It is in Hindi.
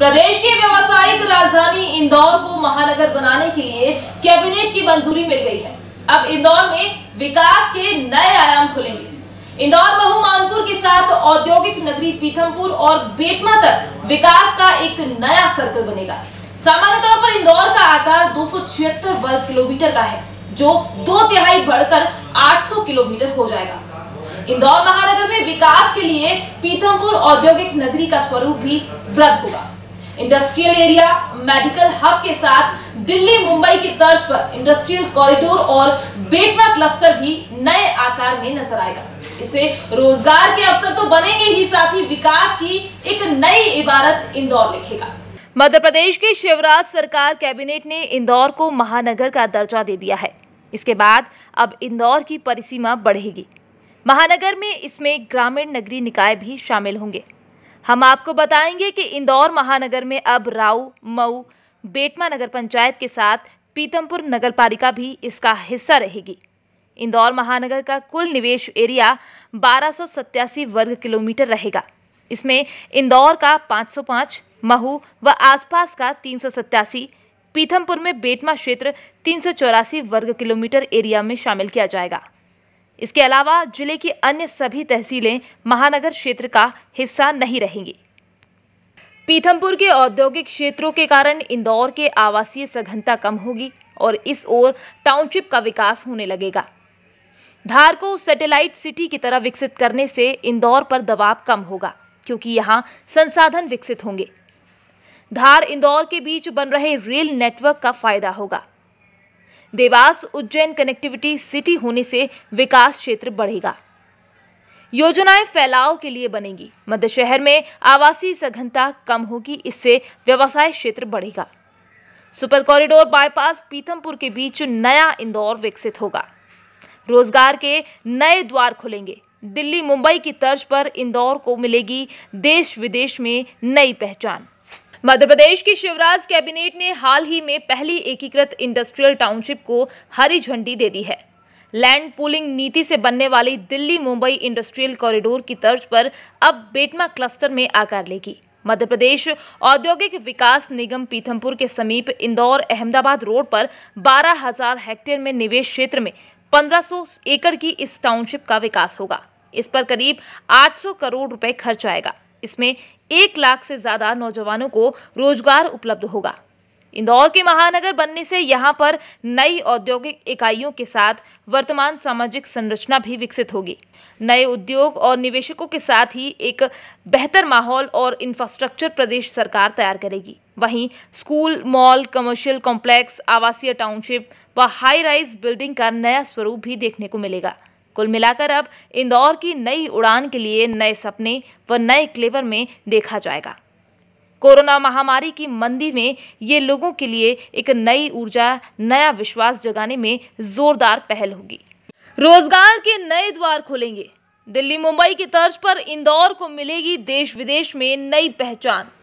प्रदेश की व्यवसायिक राजधानी इंदौर को महानगर बनाने के लिए कैबिनेट की मंजूरी मिल गई है अब इंदौर में विकास के नए आयाम खुलेंगे इंदौर महुमानपुर के साथ औद्योगिक नगरी पीथमपुर और बेटमा तक विकास का एक नया सर्कल बनेगा सामान्य तौर पर इंदौर का आकार दो वर्ग किलोमीटर का है जो दो तिहाई बढ़कर 800 किलोमीटर हो जाएगा इंदौर महानगर में विकास के लिए पीथमपुर औद्योगिक नगरी का स्वरूप भी वृद्ध होगा इंडस्ट्रियल एरिया मेडिकल हब के साथ दिल्ली मुंबई की तर्ज पर इंडस्ट्रियल कॉरिडोर और बेटवा क्लस्टर भी नए आकार में नजर आएगा इससे रोजगार के अवसर तो बनेंगे ही साथ ही विकास की एक नई इबारत इंदौर लिखेगा मध्य प्रदेश की शिवराज सरकार कैबिनेट ने इंदौर को महानगर का दर्जा दे दिया है इसके बाद अब इंदौर की परिसीमा बढ़ेगी महानगर में इसमें ग्रामीण नगरी निकाय भी शामिल होंगे हम आपको बताएंगे कि इंदौर महानगर में अब राउ मऊ बेटमा नगर पंचायत के साथ पीतमपुर नगर पालिका भी इसका हिस्सा रहेगी इंदौर महानगर का कुल निवेश एरिया बारह वर्ग किलोमीटर रहेगा इसमें इंदौर का 505, महू व आसपास का तीन पीथमपुर में बेटमा क्षेत्र तीन वर्ग किलोमीटर एरिया में शामिल किया जाएगा इसके अलावा जिले की अन्य सभी तहसीलें महानगर क्षेत्र का हिस्सा नहीं रहेंगी पीथमपुर के औद्योगिक क्षेत्रों के कारण इंदौर के आवासीय सघनता कम होगी और इस ओर टाउनशिप का विकास होने लगेगा धार को सैटेलाइट सिटी की तरह विकसित करने से इंदौर पर दबाव कम होगा क्योंकि यहाँ संसाधन विकसित होंगे धार इंदौर के बीच बन रहे रेल नेटवर्क का फायदा होगा देवास उज्जैन कनेक्टिविटी सिटी होने से विकास क्षेत्र बढ़ेगा योजनाएं फैलाव के लिए बनेगी मध्य शहर में आवासीय सघनता कम होगी इससे व्यवसाय क्षेत्र बढ़ेगा सुपर कॉरिडोर बाईपास पीतमपुर के बीच नया इंदौर विकसित होगा रोजगार के नए द्वार खुलेंगे दिल्ली मुंबई की तर्ज पर इंदौर को मिलेगी देश विदेश में नई पहचान मध्य प्रदेश की शिवराज कैबिनेट ने हाल ही में पहली एकीकृत इंडस्ट्रियल टाउनशिप को हरी झंडी दे दी है लैंड पूलिंग नीति से बनने वाली दिल्ली मुंबई इंडस्ट्रियल कॉरिडोर की तर्ज पर अब बेटमा क्लस्टर में आकार लेगी मध्य प्रदेश औद्योगिक विकास निगम पीथमपुर के समीप इंदौर अहमदाबाद रोड पर 12,000 हेक्टेयर में निवेश क्षेत्र में 1500 एकड़ की इस टाउनशिप का विकास होगा इस पर करीब 800 करोड़ रुपए खर्च आएगा इसमें एक लाख से ज़्यादा नौजवानों को रोजगार उपलब्ध होगा इंदौर के महानगर बनने से यहाँ पर नई औद्योगिक इकाइयों के साथ वर्तमान सामाजिक संरचना भी विकसित होगी नए उद्योग और निवेशकों के साथ ही एक बेहतर माहौल और इंफ्रास्ट्रक्चर प्रदेश सरकार तैयार करेगी वहीं स्कूल मॉल कमर्शियल कॉम्प्लेक्स आवासीय टाउनशिप व हाई राइज बिल्डिंग का नया स्वरूप भी देखने को मिलेगा कुल मिलाकर अब इंदौर की नई उड़ान के लिए नए सपने व नए क्लेवर में देखा जाएगा कोरोना महामारी की मंदी में ये लोगों के लिए एक नई ऊर्जा नया विश्वास जगाने में जोरदार पहल होगी रोजगार के नए द्वार खोलेंगे दिल्ली मुंबई की तर्ज पर इंदौर को मिलेगी देश विदेश में नई पहचान